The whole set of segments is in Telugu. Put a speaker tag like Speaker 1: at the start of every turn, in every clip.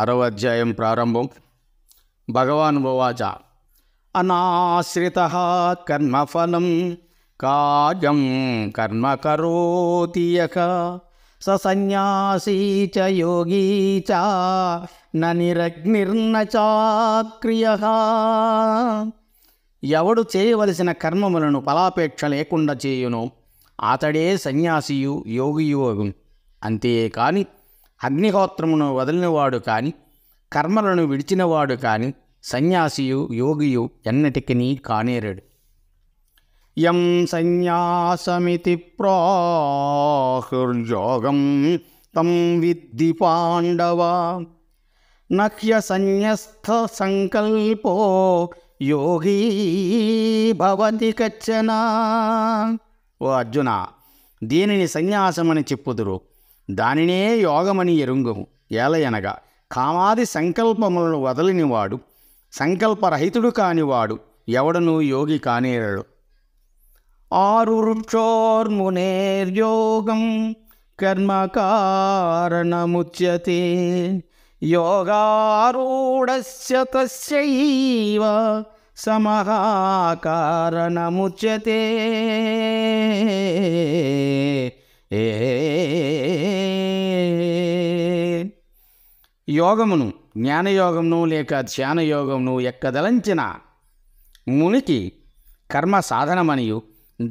Speaker 1: అరవ అధ్యాయం ప్రారంభం భగవాన్ ఉవాచ అనాశ్రిత కర్మఫలం కార్యం కర్మ స సన్యాసీ చ యోగీ చ నిరగ్నిర్న చాక్రియ ఎవడు చేయవలసిన కర్మములను ఫలాపేక్ష లేకుండా చేయును అతడే సన్యాసియు యోగియు అగును అంతేకాని అగ్నిహోత్రమును వదిలినవాడు కాని కర్మలను విడిచినవాడు కాని సన్యాసియు యోగియు ఎన్నటికీ కానేరడు యం సన్యాసమితి ప్రాహుర్యోగం తం విద్ది పాండవ నహ్య సన్యస్థ సంకల్పో యోగీ భవంతి కచ్చనా ఓ అర్జున దీనిని సన్యాసమని చెప్పుదురు దానినే యోగమని ఎరుంగము ఏలయనగా కామాది సంకల్పములను వదలినివాడు సంకల్పరహితుడు కానివాడు ఎవడను యోగి కానేరడు ఆరుక్షోర్మునేర్యోగం కర్మకారణముచ్యతే యోగారూఢస్య తస్యైవ సమహాకారణముచ్యతే ఏ యోగమును జ్ఞానయోగమును లేక ధ్యానయోగమును ఎక్కదలంచిన మునికి కర్మ సాధనమనియు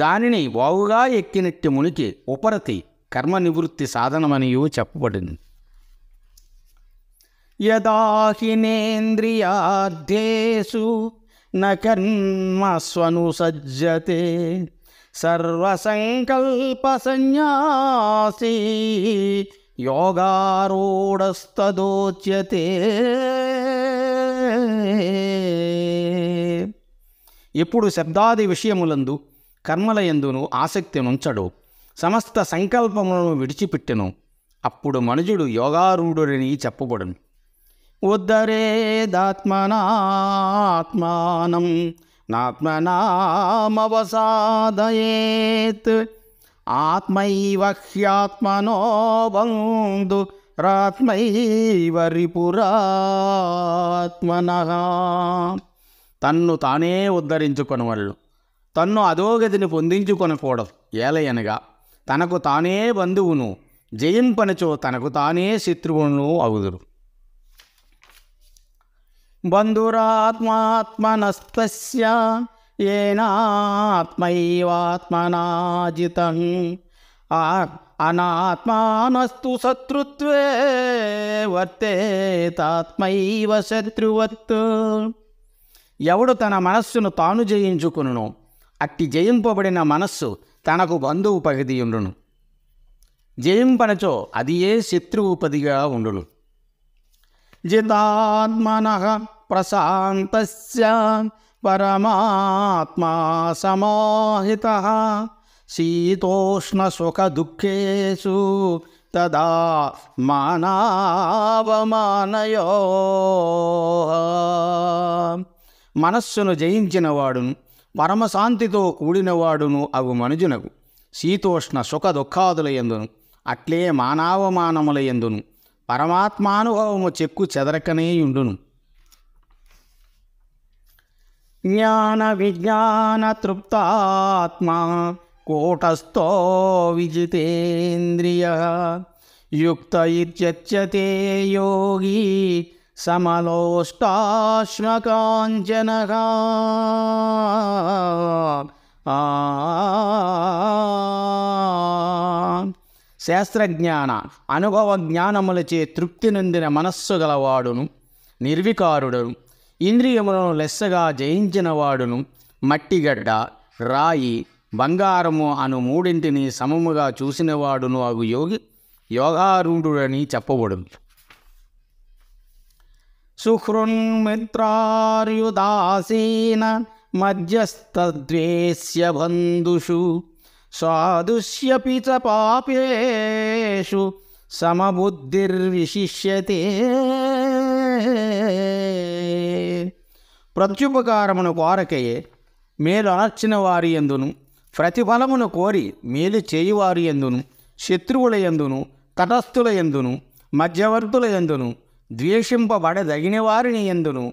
Speaker 1: దానిని వావుగా ఎక్కినట్టి మునికి ఉపరతి కర్మ నివృత్తి సాధనమనియు చెప్పబడింది యదాహినేంద్రియార్థేషు న స్వను సజ్జతే सर्वसङ्कल्पसंन्यासी యోగారూఢస్తదోచ్యతే ఎప్పుడు శబ్దాది విషయములందు కర్మలయందును ఆసక్తి నుంచడు సమస్త సంకల్పములను విడిచిపెట్టెను అప్పుడు మనుజుడు యోగారూఢుడని చెప్పబడును ఉద్ధరేదాత్మనాత్మానం నాత్మనామవసాదయేత్ ఆత్మైవ హ్యాత్మనో బంధు రాత్మైవ తన్ను తానే ఉద్ధరించుకొని వాళ్ళు తన్ను అధోగతిని పొందించుకొనకూడదు ఏలయనగా తనకు తానే బంధువును జయింపనచో తనకు తానే శత్రువును అవుదురు బంధురాత్మాత్మనస్తస్య ఏనాత్మైవాత్మనాజిత అనాత్మానస్తు శత్రుత్వే వర్తేతాత్మైవ శత్రువత్ ఎవడు తన మనస్సును తాను జయించుకును అట్టి జయింపబడిన మనస్సు తనకు బంధువు ఉండును జయింపనచో అది ఏ శత్రువు పదిగా ఉండును జితాత్మన ప్రశాంత పరమాత్మా సమాహిత శీతోష్ణసుఖదుఃఖేషు తదా మానావమానయో మనస్సును జయించినవాడును పరమశాంతితో కూడినవాడును అవు మనుజునకు శీతోష్ణ సుఖ దుఃఖాదుల ఎందును అట్లే మానవమానముల ఎందును పరమాత్మానుభవము చెక్కు చెదరకనే ఉండును జ్ఞాన విజ్ఞాన తృప్తాత్మా కూటస్థో విజితేంద్రియ యుక్త ఇత్యచ్యతే యోగి సమలోష్టాశ్మకాంచన శాస్త్రజ్ఞాన అనుభవ జ్ఞానములచే తృప్తి నొందిన మనస్సు గలవాడును నిర్వికారుడును ఇంద్రియములను లెస్సగా జయించినవాడును మట్టిగడ్డ రాయి బంగారము అను మూడింటిని సమముగా చూసినవాడును అగు యోగి యోగారూఢుడని చెప్పబడు సుహృన్మిత్రార్యుదాసీన మధ్యస్థద్వేశ్య బంధుషు సాధుష్యపి పిచ పాపేషు సమబుద్ధిర్విశిష్యతే ప్రత్యుపకారమును కోరకయే మేలు అనర్చిన వారి ఎందును ప్రతిఫలమును కోరి మేలు చేయువారి ఎందును శత్రువుల ఎందును తటస్థుల ఎందును మధ్యవర్తుల ఎందును ద్వేషింపబడదగిన వారిని ఎందును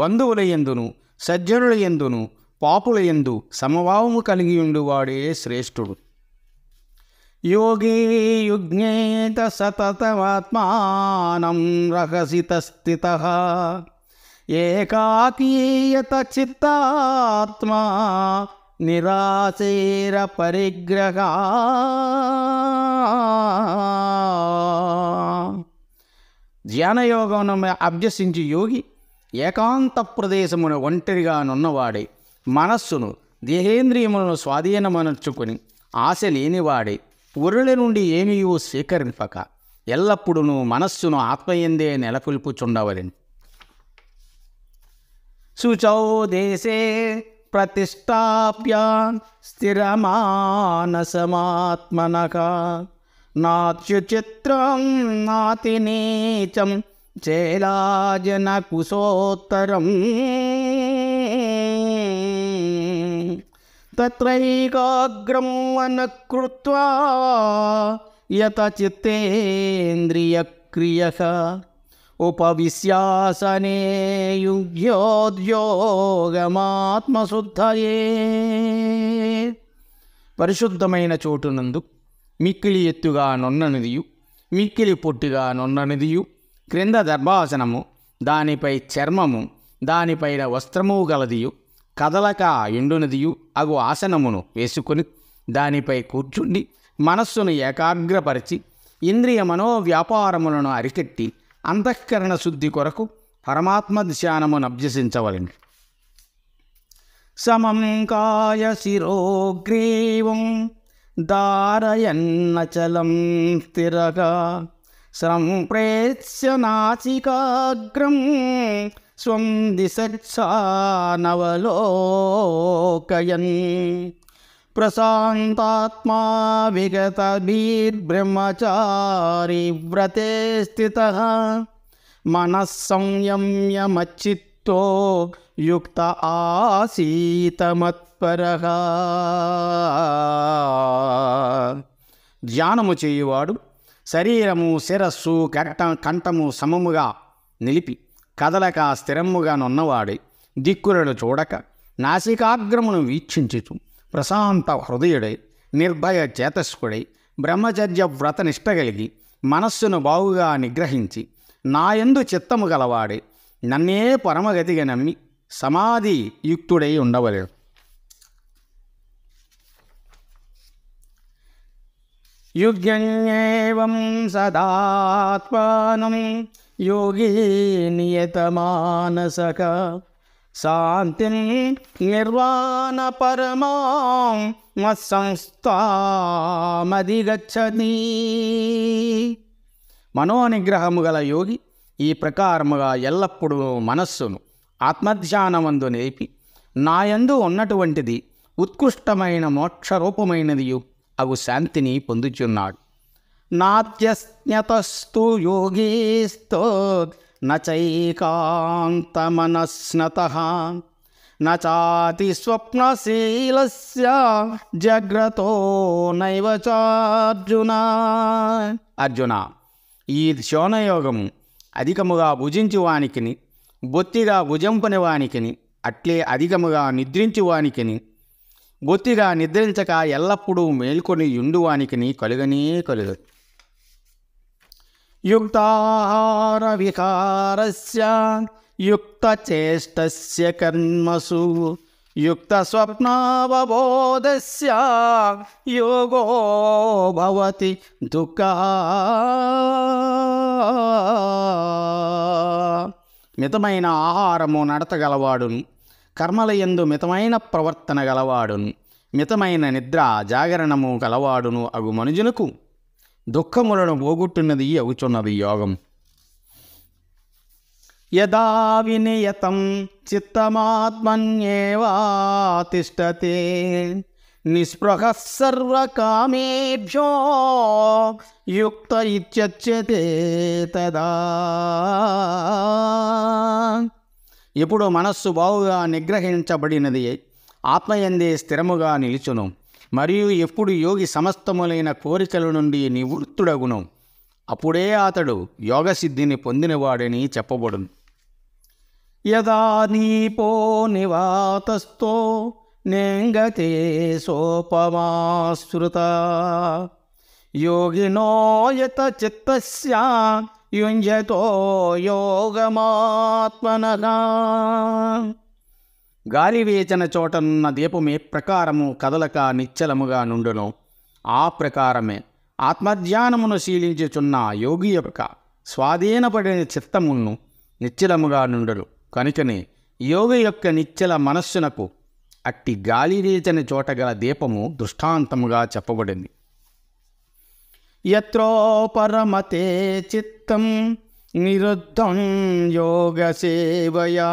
Speaker 1: బంధువుల ఎందును సజ్జనుల ఎందును పాపుల ఎందు సమభావము కలిగి ఉండువాడే శ్రేష్ఠుడు యోగే యుజ్ఞేత సతతమాత్మానం రహసిత స్థిత ఏకాకీయత చిత్తాత్మా నిరాశీర పరిగ్రహ ధ్యానయోగం అభ్యసించి యోగి ఏకాంత ప్రదేశమున ఒంటరిగా నున్నవాడే మనస్సును దేహేంద్రియములను స్వాధీనమనర్చుకుని ఆశ లేనివాడే ఉరుల నుండి ఏమీయూ స్వీకరింపక ఎల్లప్పుడూ మనస్సును ఆత్మయందే నెలకొల్పుచుండవలని शुचौ देशे प्रतिष्ठाप्य स्थिरमानसमात्मनः नाच्युचित्रं नातिनीचं चेलाजनकुशोत्तरम् तत्रैकाग्रं वन कृत्वा यतचित्तेन्द्रियक्रियः ఉపవిశ్యాసనే యుగ్యోద్యోగమాత్మశుద్ధయే పరిశుద్ధమైన చోటునందు మిక్కిలి ఎత్తుగా నొన్ననిదియు మిక్కిలి పొట్టుగా నొన్ననిదియు క్రింద దర్భాసనము దానిపై చర్మము దానిపైన వస్త్రము గలదియు కదలక ఎండునదియు అగు ఆసనమును వేసుకుని దానిపై కూర్చుండి మనస్సును ఏకాగ్రపరిచి ఇంద్రియ మనోవ్యాపారములను అరికెట్టి అంతఃకరణ శుద్ధి కొరకు పరమాత్మ ధ్యానమును అభ్యసించవలండి సమం కాయ శిరోగ్రీవం దారయన్నచలం స్థిరగా సంప్రేత్య నాసికాగ్రం స్వం దిశ నవలోకయన్ ప్రశాంతాత్మా బీర్బ్రహ్మచారి వ్రతే స్థిత మనస్సంయమ్యమచిత్తో యుక్త ఆసీతమత్పర ధ్యానము చేయువాడు శరీరము శిరస్సు కట కంఠము సమముగా నిలిపి కదలక స్థిరముగా నున్నవాడే దిక్కులను చూడక నాసికాగ్రమును వీక్షించుతూ ప్రశాంత హృదయుడై నిర్భయ చేతస్కుడై బ్రహ్మచర్య వ్రత నిష్టగలిగి మనస్సును బావుగా నిగ్రహించి నాయందు చిత్తము గలవాడే నన్నే పరమగతిగా నమ్మి సమాధి యుక్తుడై ఉండవలేడు యుగ్ఞేవం సదాత్మానం యోగి నియతమానసక శాంతిని నిర్వాణ సంస్థామది సంస్థామధిగచ్చతి మనోనిగ్రహము గల యోగి ఈ ప్రకారముగా ఎల్లప్పుడూ మనస్సును ఆత్మధ్యానమందు నిలిపి నాయందు ఉన్నటువంటిది ఉత్కృష్టమైన మోక్షరూపమైనది అగు శాంతిని పొందుచున్నాడు నాత్యస్న్యతస్తు యోగీస్తో నైకాంతమనస్నత నాతిస్వప్నశీల జగ్రతో నైవ చార్జున అర్జున ఈ శోనయోగము అధికముగా వానికి బొత్తిగా భుజంపని వానికి అట్లే అధికముగా వానికి బొత్తిగా నిద్రించక ఎల్లప్పుడూ మేల్కొని యుండువానికిని కలుగనే కలుగదు युक्ताहारविहारस्य युक्तचेष्टस्य కర్మసు యుక్త స్వప్నావబోధ్య యోగోవతి దుఃఖా మితమైన ఆహారము నడతగలవాడును కర్మలయందు మితమైన ప్రవర్తన గలవాడును మితమైన నిద్ర జాగరణము గలవాడును అగు మనుజులకు దుఃఖములను పోగొట్టున్నది అవుచున్నది యోగం యదా వినియతం చిత్తమాత్మన్యేవాతిష్టతే నిస్పృహ సర్వకామేభ్యో యుక్త ఇత్యచ్యతే తదా ఇప్పుడు మనస్సు బావుగా నిగ్రహించబడినది ఆత్మయందే స్థిరముగా నిలుచును మరియు ఎప్పుడు యోగి సమస్తములైన కోరికల నుండి నివృత్తుడగును అప్పుడే అతడు యోగసిద్ధిని పొందినవాడని చెప్పబడును యదా నీపో నివాతస్థో నేంగతే సోపమాశ్రుత యోగినోయత చిత్తస్య యుంజతో యోగమాత్మనగా గాలి చోటనున్న దీపమే ప్రకారము కదలక నిచ్చలముగా నుండును ఆ ప్రకారమే ఆత్మధ్యానమును శీలించుచున్న యోగి యొక్క స్వాధీనపడిన చిత్తమును నిశ్చలముగా నుండును కనుకనే యోగి యొక్క నిశ్చల మనస్సునకు అట్టి గాలిరేచని చోట గల దీపము దృష్టాంతముగా చెప్పబడింది ఎత్రో పరమతే చిత్తం నిరుద్ధం యోగ సేవయా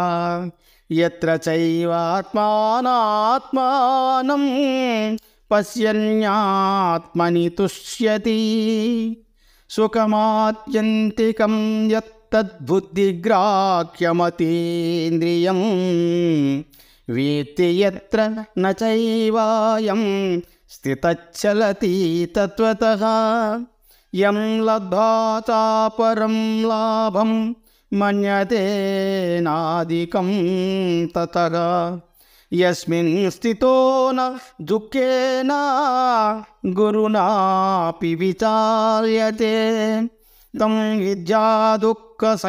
Speaker 1: यत्र चैवात्मानात्मानं पश्यन्यात्मनि तुष्यति सुखमात्यन्तिकं यत्तद्बुद्धिग्राह्यमतीन्द्रियं वीत्ति यत्र न चैवायं स्थितच्चलति तत्त्वतः यं लब्धा चापरं लाभम् मन्यते नादिकं ततः यस्मिन् स्थितो न दुःखेन गुरुनापि विचार्यते तं विद्या दुःखसंयोगवियोगं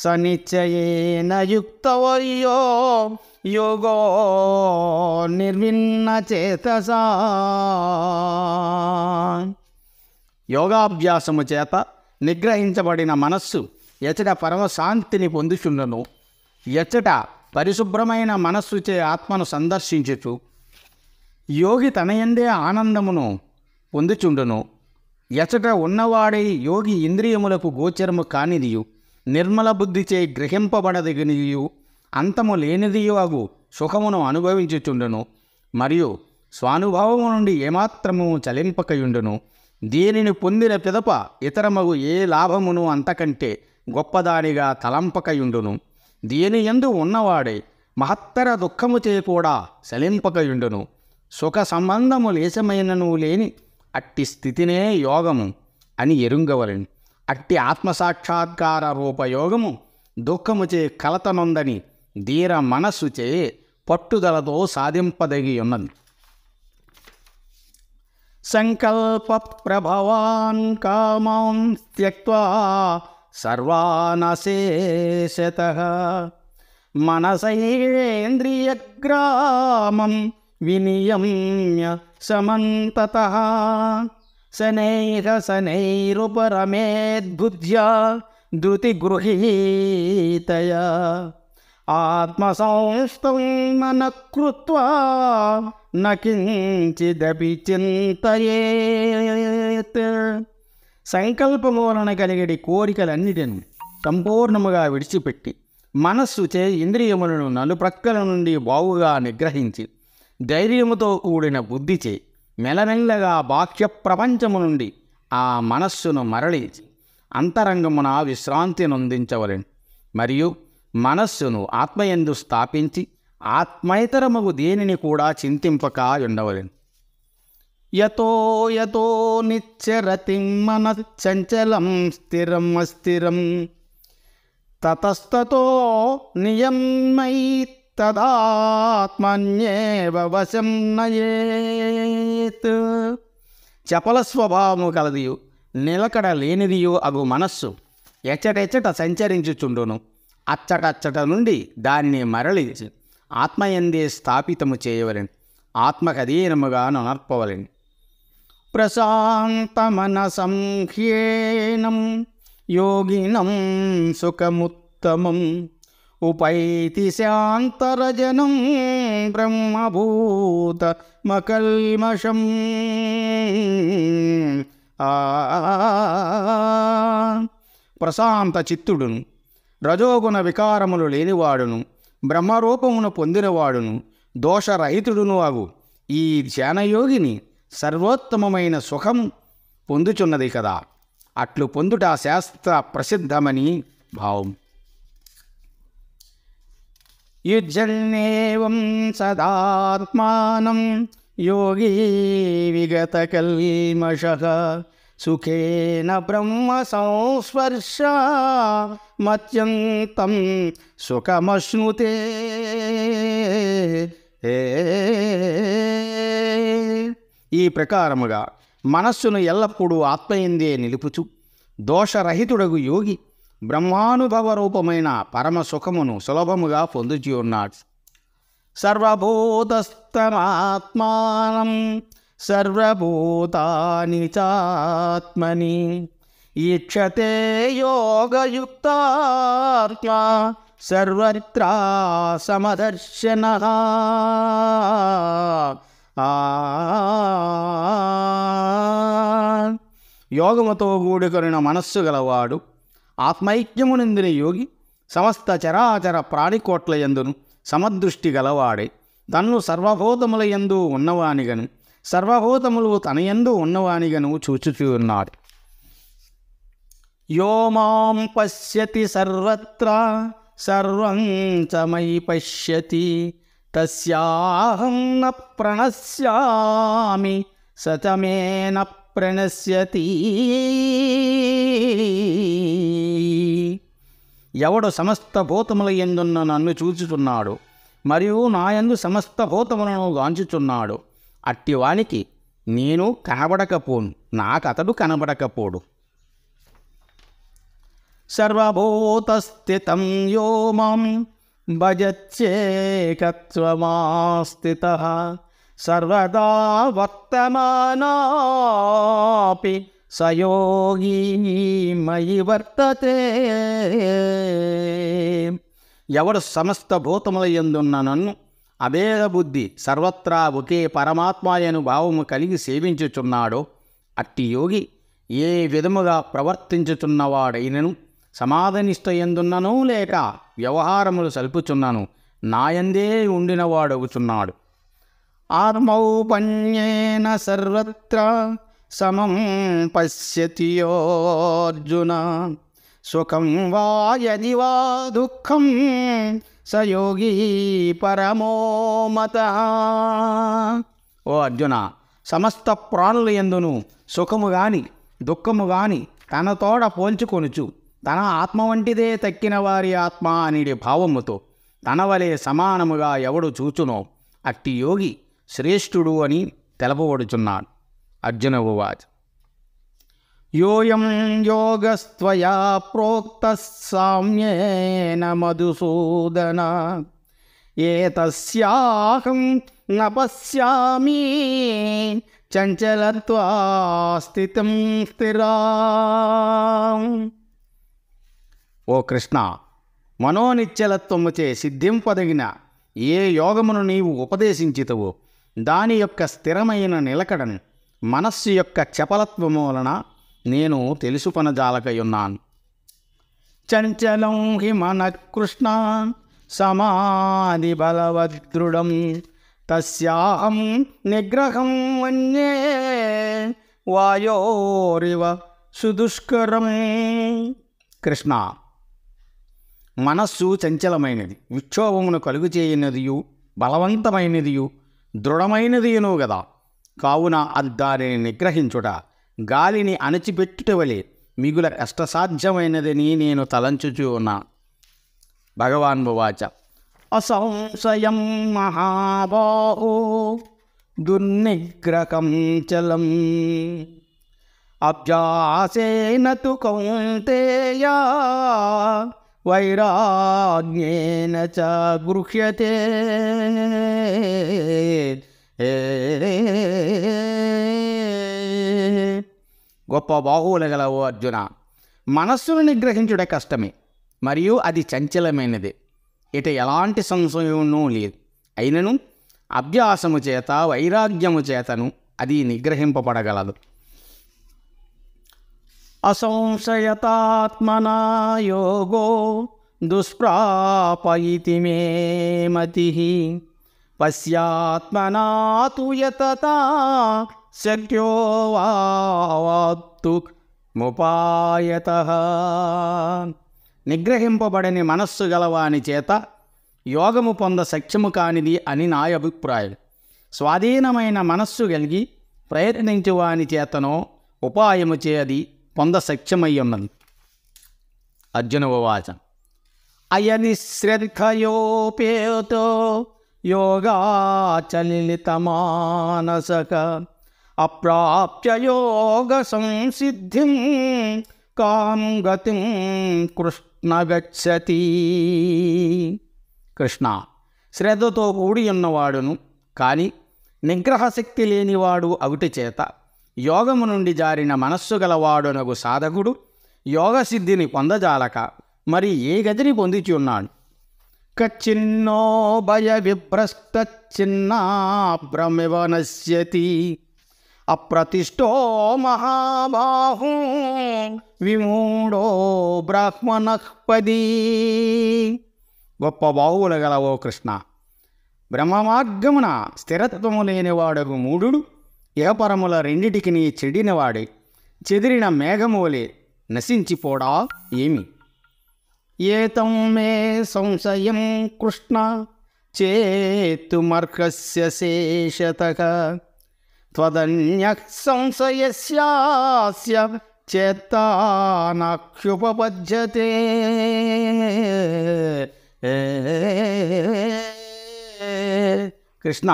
Speaker 1: स निश्चयेन युक्तवर्यो योगो निर्विन्नचेतसा యోగాభ్యాసము చేత నిగ్రహించబడిన మనస్సు ఎచట పరమశాంతిని పొందుచుండను ఎచట పరిశుభ్రమైన మనస్సుచే ఆత్మను సందర్శించుచు యోగి తనయందే ఆనందమును పొందుచుండును ఎచట ఉన్నవాడే యోగి ఇంద్రియములకు గోచరము కానిదియు నిర్మల బుద్ధిచే గ్రహింపబడదగినదియు అంతము లేనిదియు అగు సుఖమును అనుభవించుచుండును మరియు స్వానుభవము నుండి ఏమాత్రము చలింపకయుండును దీనిని పొందిన పిదప ఇతరమగు ఏ లాభమును అంతకంటే గొప్పదానిగా తలంపకయుండును దీని ఎందు ఉన్నవాడే మహత్తర దుఃఖముచే కూడా సలింపకయుండును సుఖ సంబంధము లేశమైనను లేని అట్టి స్థితినే యోగము అని ఎరుంగవలను అట్టి ఆత్మసాక్షాత్కార రూపయోగము దుఃఖముచే కలతనొందని ధీర మనస్సుచే పట్టుదలతో సాధింపదగి ఉన్నది सङ्कल्पप्रभवान् कामं त्यक्त्वा सर्वानशेषतः मनसैन्द्रियग्रामं विनियम्य समन्ततः शनैरशनैरुपरमेद्बुद्ध्या शनैरुपरमेद्भुज्य ఆత్మసంస్థం మనకృత్వా నకించిదపి చింతయేత్ సంకల్పము వలన కలిగడి కోరికలన్నిటిని సంపూర్ణముగా విడిచిపెట్టి మనస్సు చే ఇంద్రియములను నలుప్రక్కల నుండి బావుగా నిగ్రహించి ధైర్యముతో కూడిన బుద్ధి చే మెలమెల్లగా బాహ్య ప్రపంచము నుండి ఆ మనస్సును మరళించి అంతరంగమున నొందించవలెను మరియు మనస్సును ఆత్మయందు స్థాపించి ఆత్మైతరము దేనిని కూడా చింతింపక ఉండవలేను యతో యతో మన చంచలం స్థిరం అస్థిరం తతస్తతో నియమై తదాత్మన్యేవ నయేత్ చపల స్వభావము కలదియు నిలకడ లేనిదియు అగు మనస్సు ఎచ్చటెచ్చట సంచరించుచుండును అచ్చటచ్చట నుండి దానిని మరలి ఆత్మయందే స్థాపితము చేయవలని ఆత్మకధీనముగా నర్పవలని ప్రశాంతమన సంఖ్యేనం యోగినం సుఖముత్తమం ఉపైతి శాంతరజనం బ్రహ్మభూత మకల్మషం ప్రశాంత చిత్తుడును రజోగుణ వికారములు లేనివాడును బ్రహ్మరూపమును పొందినవాడును దోషరహితుడును అవు ఈ ధ్యానయోగిని సర్వోత్తమమైన సుఖం పొందుచున్నది కదా అట్లు పొందుట శాస్త్ర ప్రసిద్ధమని భావం యుజ్జన్నేవం సదాత్మానం యోగీ విగత కల్మష సుఖేన బ్రహ్మ సంస్పర్శ మత్యంతం సుఖమశ్నుతే ఈ ప్రకారముగా మనస్సును ఎల్లప్పుడూ ఆత్మయందే నిలుపుచు దోషరహితుడగు యోగి బ్రహ్మానుభవ రూపమైన పరమ సుఖమును సులభముగా పొందుచి ఉన్నాడు సర్వభూతస్తమాత్మానం సర్వభూతాని చాత్మని ఈక్షతే యోగయుక్తాత్మా సర్వత్రా సమదర్శన యోగముతో కూడుకొనిన మనస్సు గలవాడు ఆత్మైక్యమునందిన యోగి సమస్త చరాచర ప్రాణికోట్ల ఎందును సమదృష్టి గలవాడే తన్ను సర్వభూతముల ఎందు ఉన్నవానిగను సర్వభూతములు తనయందు ఉన్నవాణిగను చూచుచున్నాడు యో మాం పశ్యతి సర్వత్ర సర్వం చమై పశ్యతి తస్యాహం న ప్రణశ్యామి సచమేన ప్రణశ్యతి ఎవడు సమస్త భూతముల ఎందున్న నన్ను చూచుచున్నాడు మరియు నాయందు సమస్త భూతములను గాంచుచున్నాడు అట్టివానికి నేను కనబడకపోను నాకతడు కనబడకపోడు సర్వభూతస్థితం యో మాం భజచ్చేకత్వమాస్థిత సర్వదా వర్తమానాపి సయోగీ మయి వర్తతే ఎవడు సమస్త భూతముల ఎందున్న నన్ను అభేద బుద్ధి సర్వత్రా ఒకే పరమాత్మాయను భావము కలిగి సేవించుచున్నాడో అట్టి యోగి ఏ విధముగా ప్రవర్తించుచున్నవాడైనను సమాధనిష్ట ఎందున్నను లేక వ్యవహారములు సల్పుచున్నను నాయందే ఉండినవాడవుచున్నాడు ఆత్మౌపణ్యేన సర్వత్ర సమం పశ్యతి అర్జున సుఖం వా యది వా దుఃఖం సయోగి పరమో మత ఓ అర్జున సమస్త ప్రాణుల ఎందును సుఖము గాని దుఃఖము గాని తనతోడ పోల్చుకొనుచు తన ఆత్మ వంటిదే తక్కిన వారి ఆత్మ అనిడి భావముతో తన వలె సమానముగా ఎవడు చూచునో అట్టి యోగి శ్రేష్ఠుడు అని తెలపబడుచున్నాడు అర్జున ఉవాచ్ యోయం యోగస్త్వయా ప్రోక్త సామ్యేన మధుసూదన ఏతస్యాహం న పశ్యామి చంచలత్వా స్థితం స్థిరా ఓ కృష్ణ మనోనిత్యలత్వముచే సిద్ధింపదగిన ఏ యోగమును నీవు ఉపదేశించితవు దాని యొక్క స్థిరమైన నిలకడను మనస్సు యొక్క చపలత్వము వలన నేను తెలుసుకొనజాలకయున్నాను చంచలం కృష్ణ సమాధి బలవద్రుడం తస్యాహం నిగ్రహం వన్యే వాయోరివ సుదుష్కరం కృష్ణ మనస్సు చంచలమైనది విక్షోభమును కలుగు చేయనిదియు బలవంతమైనదియు దృఢమైనదియును కదా కావున దానిని నిగ్రహించుట గాలిని అణచిపెట్టుటవలే వలె మిగుల కష్టసాధ్యమైనదని నేను తలంచుచూ భగవాన్ భగవాన్భువాచ అసంశయం మహాబాహో దుర్నిగ్రహం చలం అభ్యాసేన తు కౌంతేయ వైరాగ్యేన చ గృహ్యతే గొప్ప బాహువులు గలవో అర్జున మనస్సును నిగ్రహించుట కష్టమే మరియు అది చంచలమైనది ఇట ఎలాంటి సంశయమునూ లేదు అయినను అభ్యాసము చేత వైరాగ్యము చేతను అది నిగ్రహింపబడగలదు అసంశయతాత్మనా యోగో దుష్ప్రాపయితి మే మతి పశ్యాత్మనా శక్యో ముపాయత నిగ్రహింపబడని మనస్సు గలవాని చేత యోగము పొంద సఖ్యము కానిది అని నా అభిప్రాయం స్వాధీనమైన మనస్సు కలిగి ప్రయత్నించువాని చేతనో ఉపాయము చేది పొంద అర్జున అర్జునవవాచ అయని శ్రద్ధయోపేతో యోగాచలితమానసక అప్రాప్యయోగ సంసిద్ధిం కాం గతిం కృష్ణ గచ్చతి కృష్ణ శ్రద్ధతో కూడి ఉన్నవాడును కానీ నిగ్రహశక్తి లేనివాడు అవిటి చేత యోగము నుండి జారిన మనస్సు గలవాడునగు సాధకుడు యోగసిద్ధిని పొందజాలక మరి ఏ పొందిచి ఉన్నాడు కచ్చిన్నో భయ విభ్రష్ట చిన్నాభ్రమివ నశ్యతి అప్రతిష్టో మహాబాహు విమూడో బ్రాహ్మణపది గొప్ప బాహువుల గల ఓ కృష్ణ బ్రహ్మమార్గమున స్థిరత్వము లేనివాడు మూడు మూఢుడు పరముల రెండిటికి నీ చెదిరిన మేఘమూలే నశించిపోడా ఏమి ఏతం మే సంశయం కృష్ణ చేతుమర్కస్య శేషతగా త్వదన్య संशयस्यास्य चेत्तानाख्युपपद्यते కృష్ణ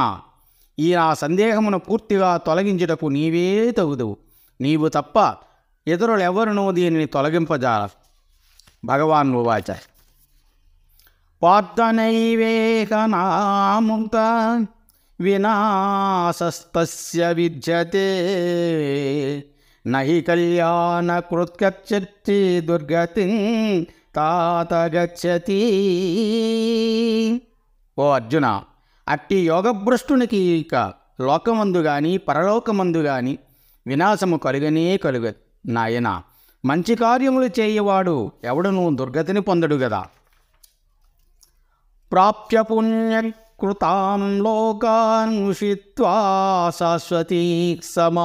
Speaker 1: ఈ నా సందేహమును పూర్తిగా తొలగించుటకు నీవే తగుదువు నీవు తప్ప ఇతరులెవరునూ దీనిని తొలగింపజాల భగవాన్ ఉవాచ పార్థనైవేక నాముత వినాశస్తస్య విద్యతే నహి కళ్యాణకృత్కర్చి దుర్గతి తాత గచ్చతి ఓ అర్జున అట్టి యోగభ్రష్టునికి ఇక లోకమందు గాని పరలోకమందు గాని వినాశము కలుగనే కలుగ నాయన మంచి కార్యములు చేయవాడు ఎవడను దుర్గతిని పొందడు గదా ప్రాప్య పుణ్య కృతాం లోకాన్ముషిత్వా సరస్వతీ సమా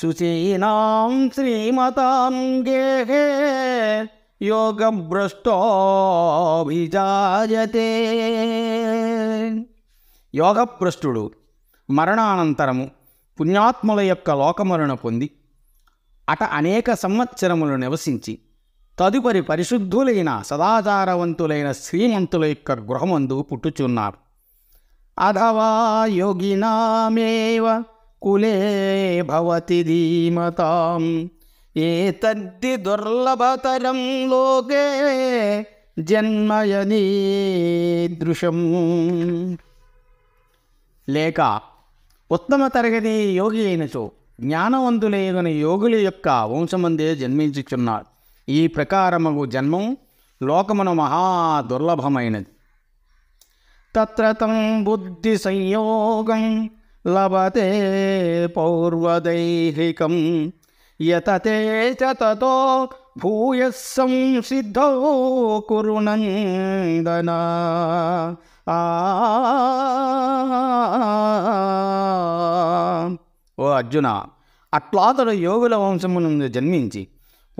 Speaker 1: समा శ్రీమతాంగే श्रीमतां गेहे యోగభ్రష్టుడు మరణానంతరము పుణ్యాత్ముల యొక్క లోకమరణ పొంది అట అనేక సంవత్సరములు నివసించి తదుపరి పరిశుద్ధులైన సదాచారవంతులైన శ్రీమంతుల యొక్క గృహమందు పుట్టుచున్నారు అథవా యోగినామేవ కులే భవతి ధీమత ఏ తద్ది దుర్లభతరం లోకే జన్మయనీదృశం లేక ఉత్తమ తరగతి యోగి అయినచో జ్ఞానవంతులైన యోగుల యొక్క వంశమందే జన్మించుచున్నారు ఈ ప్రకారము జన్మం లోకమును మహా దుర్లభమైనది తత్రతం బుద్ధి సంయోగం లభతే పౌర్వదైహికం యతతే భూయస్సం భూయ సంసిద్ధో కురునందన ఓ అర్జున అట్లాతడు యోగుల వంశమునందు జన్మించి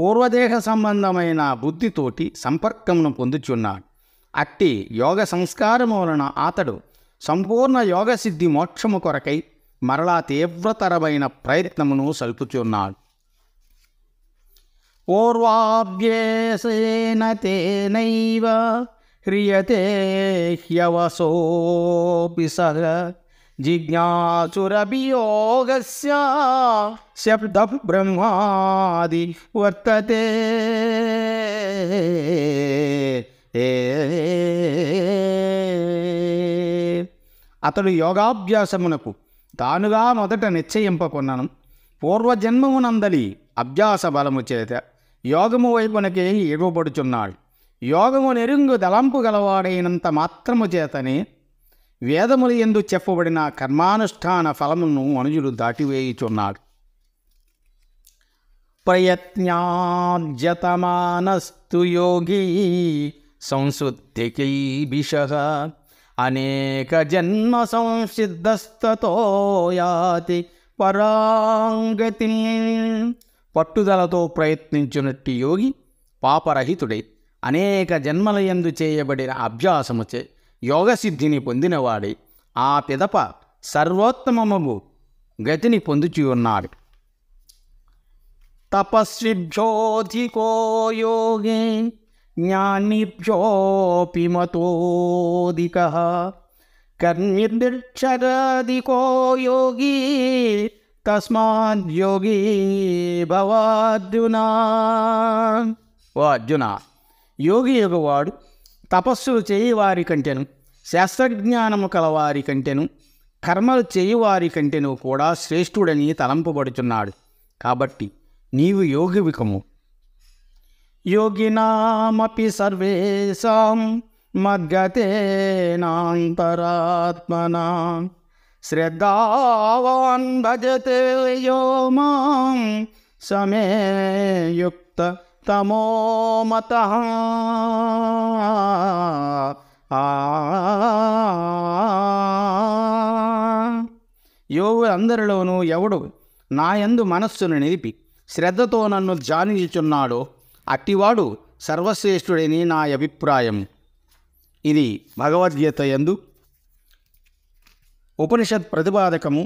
Speaker 1: పూర్వదేహ సంబంధమైన బుద్ధితోటి సంపర్కమును పొందుచున్నాడు అట్టి యోగ సంస్కారము వలన అతడు సంపూర్ణ యోగ సిద్ధి మోక్షము కొరకై మరలా తీవ్రతరమైన ప్రయత్నమును సల్పుచున్నాడు పూర్వాభ్యేసేన తేనైవ హ్రియతే హ్యవసోపి సహ జిజ్ఞాసురభియోగస్య శబ్ద బ్రహ్మాది వర్తతే అతడు యోగాభ్యాసమునకు తానుగా మొదట నిశ్చయింపకున్నాను పూర్వజన్మమునందలి అభ్యాస బలము చేత యోగము వైపునకే ఎగువపడుచున్నాడు యోగము నెరుంగు దళంపు గలవాడైనంత మాత్రము చేతనే వేదముల ఎందు చెప్పబడిన కర్మానుష్ఠాన ఫలమును మనుజుడు దాటివేయుచున్నాడు ప్రయత్నాజతమానస్తు యోగి సంశుద్ధికైభిష అనేక జన్మ సంసిద్ధస్తతోయాతి పరాంగతి పట్టుదలతో ప్రయత్నించినట్టు యోగి పాపరహితుడై అనేక జన్మలయందు చేయబడిన చే యోగసిద్ధిని పొందినవాడి ఆ పిదప సర్వోత్తమము గతిని పొందుచి ఉన్నాడు తపస్విభ్యోధికో యోగే జ్ఞానిభ్యోపి మతోదిక కర్మిర్క్షరాధికో యోగి తస్మాద్యోగి భవార్జున ఓ అర్జున యోగి యొగవాడు తపస్సులు చేయివారి కంటెను శాస్త్రజ్ఞానము కలవారి కంటెను కర్మలు చేయువారి కంటెను కూడా శ్రేష్ఠుడని తలంపబడుచున్నాడు కాబట్టి నీవు యోగివికము యోగినామపి సర్వేశాం మద్గతేనాంతరాత్మనా శ్రద్ధావాన్ భజతే యో మాం సమే యుక్త తమో మత అందరిలోనూ ఎవడు నాయందు మనస్సును నిలిపి శ్రద్ధతో నన్ను ధ్యానించుచున్నాడో అట్టివాడు సర్వశ్రేష్ఠుడని నా అభిప్రాయం ఇది భగవద్గీత ఎందు ఉపనిషత్ ప్రతిపాదకము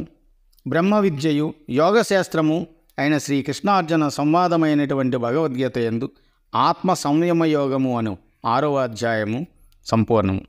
Speaker 1: బ్రహ్మ విద్యయు యోగశాస్త్రము శ్రీ శ్రీకృష్ణార్జున సంవాదమైనటువంటి భగవద్గీత ఎందు ఆత్మ సంయమయోగము అను ఆరో అధ్యాయము సంపూర్ణము